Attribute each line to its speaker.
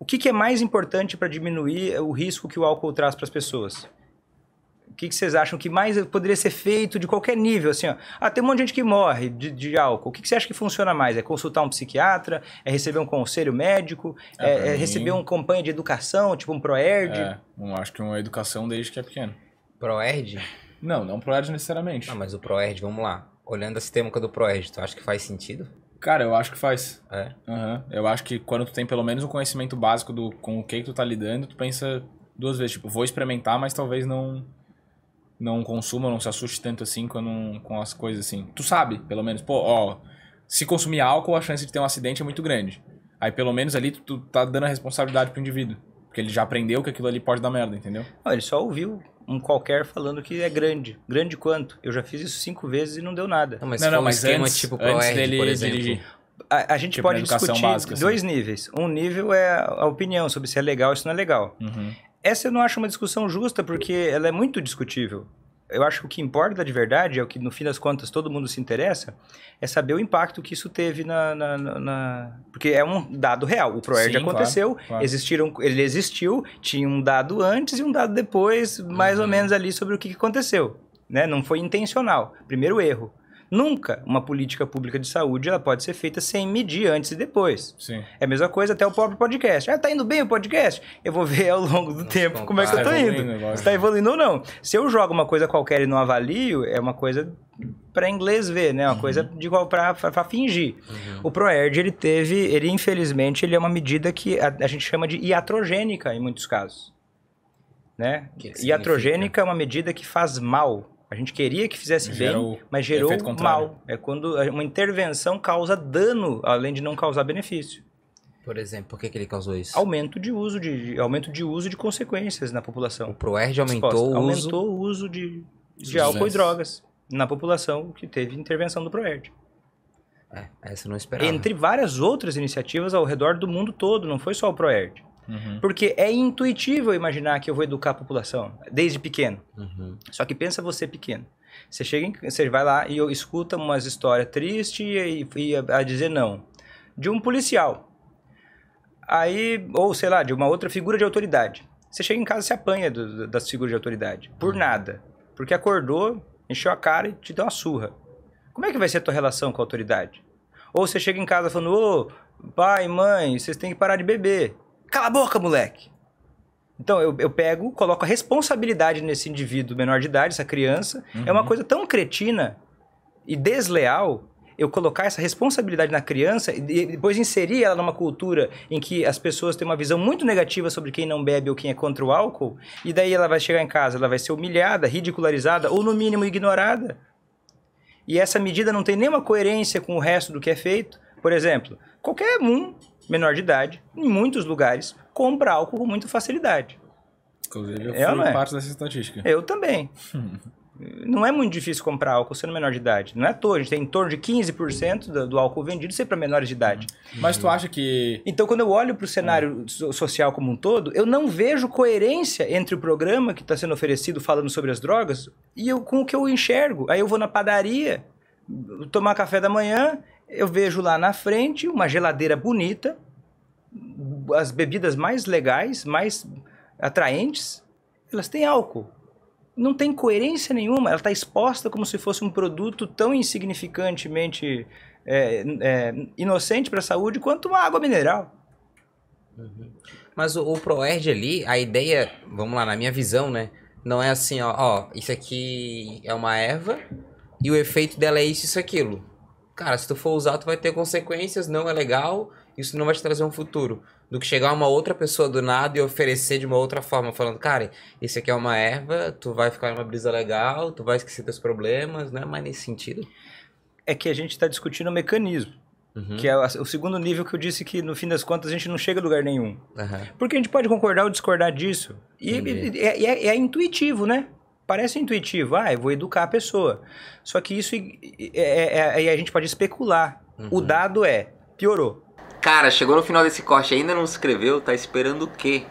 Speaker 1: O que, que é mais importante para diminuir eh, o risco que o álcool traz para as pessoas? O que, que, vocês acham que mais poderia ser feito de qualquer nível? Assim, ó. Ah, tem um monte de gente que morre de, de álcool. O que, que, você acha que funciona mais? É consultar um psiquiatra? É receber um conselho médico? É, é, é receber uma campanha de educação, tipo um ProERD? É, um, acho que uma educação desde que é pequeno. ProERD? Não, não ProERD necessariamente. Ah, mas o ProERD, vamos lá. Olhando a sistêmica do ProERD, tu acha que faz sentido? Cara, eu acho que faz. É? Uhum. Eu acho que quando tu tem pelo menos um conhecimento básico do com o que, que tu tá lidando, tu pensa duas vezes, tipo, vou experimentar, mas talvez não não consuma, não se assuste tanto assim com, com as coisas assim. Tu sabe, pelo menos, pô, ó, se consumir álcool, a chance de ter um acidente é muito grande. Aí pelo menos ali tu, tu tá dando a responsabilidade pro indivíduo. Porque ele já aprendeu que aquilo ali pode dar merda, entendeu? Não, ele só ouviu um qualquer falando que é grande. Grande quanto? Eu já fiz isso cinco vezes e não deu nada. Não, mas, não, não, mas antes, tipo ProR, antes dele por exemplo. dirigir. A, a gente tipo pode discutir básica, assim. dois assim. níveis. Um nível é a opinião sobre se é legal ou se não é legal. Uhum. Essa eu não acho uma discussão justa, porque ela é muito discutível. Eu acho que o que importa de verdade é o que, no fim das contas, todo mundo se interessa, é saber o impacto que isso teve na... na, na... Porque é um dado real. O ProERD aconteceu, claro, claro. existiram... Ele existiu, tinha um dado antes e um dado depois, mais uhum. ou menos ali sobre o que aconteceu. Né? Não foi intencional. Primeiro erro. Nunca uma política pública de saúde ela pode ser feita sem medir antes e depois. Sim. É a mesma coisa até o próprio podcast. Ah, tá indo bem o podcast? Eu vou ver ao longo do Nossa, tempo como é que eu tá tô indo. Se tá evoluindo ou não. Se eu jogo uma coisa qualquer e não avalio, é uma coisa para inglês ver, né? Uma uhum. coisa de igual para fingir. Uhum. O Proerd, ele teve, ele infelizmente, ele é uma medida que a, a gente chama de iatrogênica em muitos casos. Né? iatrogênica é uma medida que faz mal a gente queria que fizesse gerou bem, mas gerou mal. É quando uma intervenção causa dano, além de não causar benefício. Por exemplo, por que, que ele causou isso? Aumento de uso de, de aumento de uso de consequências na população. O Proerd aumentou o o aumentou uso, o uso de, de álcool e drogas na população que teve intervenção do Proerd. É, essa eu não esperava. Entre várias outras iniciativas ao redor do mundo todo, não foi só o Proerd. Uhum. Porque é intuitivo imaginar que eu vou educar a população desde pequeno. Uhum. Só que pensa você pequeno. Você chega, em, você vai lá e escuta umas histórias tristes e, e a, a dizer não de um policial. Aí, ou sei lá, de uma outra figura de autoridade. Você chega em casa e se apanha do, das figuras de autoridade. Por uhum. nada. Porque acordou, encheu a cara e te deu uma surra. Como é que vai ser a tua relação com a autoridade? Ou você chega em casa falando, ô, pai, mãe, vocês têm que parar de beber. Cala a boca, moleque! Então eu, eu pego, coloco a responsabilidade nesse indivíduo menor de idade, essa criança. Uhum. É uma uhum. coisa tão cretina e desleal eu colocar essa responsabilidade na criança e depois inserir ela numa cultura em que as pessoas têm uma visão muito negativa sobre quem não bebe ou quem é contra o álcool, e daí ela vai chegar em casa, ela vai ser humilhada, ridicularizada ou no mínimo ignorada. E essa medida não tem nenhuma coerência com o resto do que é feito. Por exemplo, qualquer um menor de idade, em muitos lugares, compra álcool com muita facilidade. Inclusive, eu, eu é fui é? parte dessa estatística. Eu também. não é muito difícil comprar álcool sendo menor de idade. Não é à toa, a gente tem em torno de 15% do, do álcool vendido ser para menores de idade. Uhum. Mas tu acha que. Então, quando eu olho para o cenário hum. social como um todo, eu não vejo coerência entre o programa que está sendo oferecido falando sobre as drogas e eu, com o que eu enxergo. Aí eu vou na padaria tomar café da manhã eu vejo lá na frente uma geladeira bonita, as bebidas mais legais, mais atraentes, elas têm álcool. Não tem coerência nenhuma, ela está exposta como se fosse um produto tão insignificantemente é, é, inocente para a saúde quanto uma água mineral. Uhum. Mas o, o ProErd ali, a ideia, vamos lá, na minha visão, né? Não é assim, ó, ó, isso aqui é uma erva e o efeito dela é isso, isso, aquilo cara, se tu for usar, tu vai ter consequências, não é legal, isso não vai te trazer um futuro. Do que chegar uma outra pessoa do nada e oferecer de uma outra forma, falando, cara, isso aqui é uma erva, tu vai ficar numa brisa legal, tu vai esquecer teus problemas, não é mais nesse sentido. É que a gente está discutindo o mecanismo. Uhum. Que é o segundo nível que eu disse que, no fim das contas, a gente não chega a lugar nenhum. Uhum. Porque a gente pode concordar ou discordar disso. E, é, é, é, intuitivo, né? Parece intuitivo, ah, eu vou educar a pessoa. Só que isso é, é, é a gente pode especular. Uhum. O dado é, piorou. Cara, chegou no final desse corte ainda não se inscreveu, tá esperando o quê?